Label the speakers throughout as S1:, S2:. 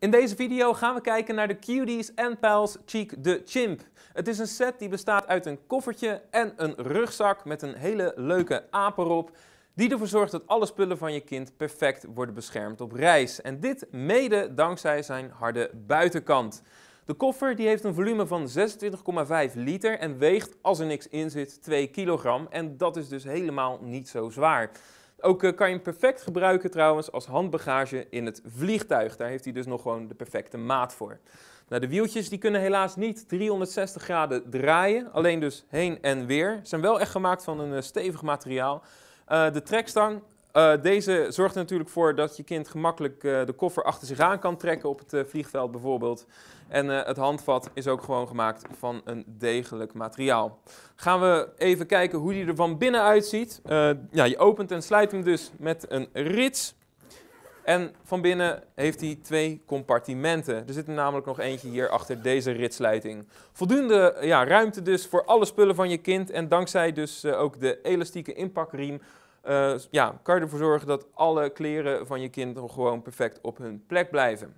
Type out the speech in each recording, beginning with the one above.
S1: In deze video gaan we kijken naar de Cuties and Pals Cheek de Chimp. Het is een set die bestaat uit een koffertje en een rugzak met een hele leuke aap erop. Die ervoor zorgt dat alle spullen van je kind perfect worden beschermd op reis. En dit mede dankzij zijn harde buitenkant. De koffer die heeft een volume van 26,5 liter en weegt als er niks in zit 2 kilogram. En dat is dus helemaal niet zo zwaar. Ook eh, kan je hem perfect gebruiken trouwens als handbagage in het vliegtuig. Daar heeft hij dus nog gewoon de perfecte maat voor. Nou, de wieltjes die kunnen helaas niet 360 graden draaien, alleen dus heen en weer. Zijn wel echt gemaakt van een eh, stevig materiaal. Uh, de trekstang eh, deze zorgt er natuurlijk voor dat je kind gemakkelijk eh, de koffer achter zich aan kan trekken op het eh, vliegveld bijvoorbeeld. En het handvat is ook gewoon gemaakt van een degelijk materiaal. Gaan we even kijken hoe die er van binnen uitziet. ja, je opent en sluit hem dus met een rits. En van binnen heeft hij twee compartimenten. Er zit er namelijk nog eentje hier achter deze ritsluiting. Voldoende ja, ruimte dus voor alle spullen van je kind. En dankzij dus ook de elastieke inpakriem eh, ja, kan je ervoor zorgen dat alle kleren van je kind gewoon perfect op hun plek blijven.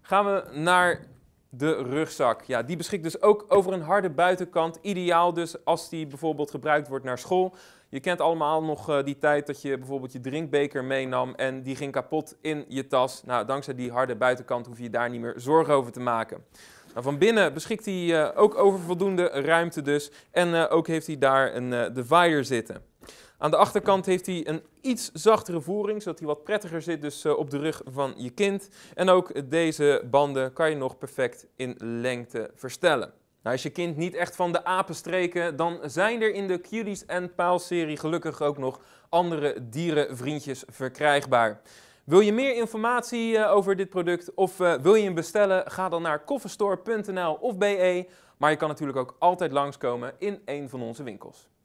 S1: Gaan we naar de rugzak. Ja, die beschikt dus ook over een harde buitenkant. Ideaal dus als die bijvoorbeeld gebruikt wordt naar school. Je kent allemaal nog eh, die tijd dat je bijvoorbeeld je drinkbeker meenam en die ging kapot in je tas. Nou, dankzij die harde buitenkant hoef je daar niet meer zorgen over te maken. Nou, van binnen beschikt hij eh, ook over voldoende ruimte dus. En ook heeft hij daar een divider zitten. Aan de achterkant heeft hij een iets zachtere voering, zodat hij wat prettiger zit dus eh, op de rug van je kind. En ook deze banden kan je nog perfect in lengte verstellen. Nou, als je kind niet echt van de apenstreken, dan zijn er in de Cuties and Paal-serie gelukkig ook nog andere dierenvriendjes verkrijgbaar. Wil je meer informatie eh, over dit product of eh, wil je hem bestellen? Ga dan naar koffiestore.nl of BE. Maar je kan natuurlijk ook altijd langskomen in een van onze winkels.